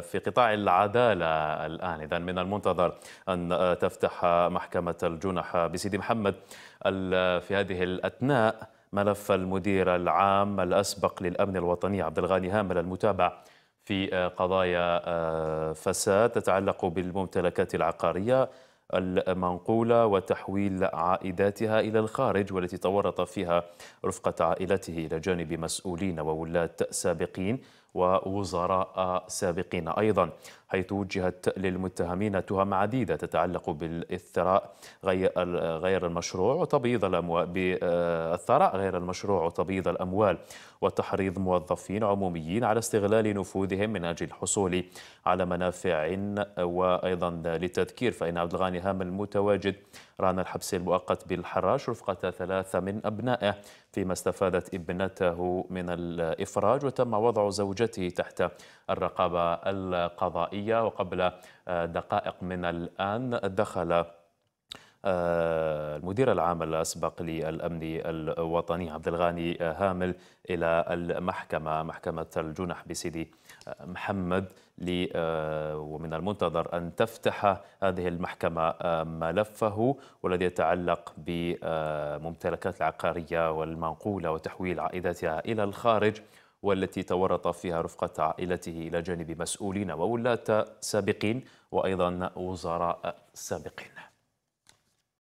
في قطاع العدالة الآن إذا من المنتظر أن آه، تفتح آه، محكمة الجنح آه، بسيدي محمد في هذه الأثناء ملف المدير العام الأسبق للأمن الوطني عبد الغني هامل المتابع في قضايا فساد تتعلق بالممتلكات العقارية المنقولة وتحويل عائداتها إلى الخارج والتي تورط فيها رفقة عائلته إلى جانب مسؤولين وولاة سابقين ووزراء سابقين أيضا حيث وجهت للمتهمين تهم عديدة تتعلق بالثراء غير المشروع وتبييض الأموال بالثراء غير المشروع وتبييض الأموال وتحريض موظفين عموميين على استغلال نفوذهم من أجل الحصول على منافع وأيضا للتذكير فإن عبد الغني هام المتواجد ران الحبس المؤقت بالحراش رفقة ثلاثة من أبنائه فيما استفادت ابنته من الإفراج وتم وضع زوجته تحت الرقابة القضائية وقبل دقائق من الآن دخل آه، المدير العام الأسبق للأمن الوطني عبد الغاني آه، هامل إلى المحكمة محكمة الجنح بسيدي آه، محمد ومن المنتظر أن تفتح هذه المحكمة ملفه والذي يتعلق بممتلكات العقارية والمنقولة وتحويل عائداتها إلى الخارج والتي تورط فيها رفقة عائلته إلى جانب مسؤولين وولاة سابقين وأيضا وزراء سابقين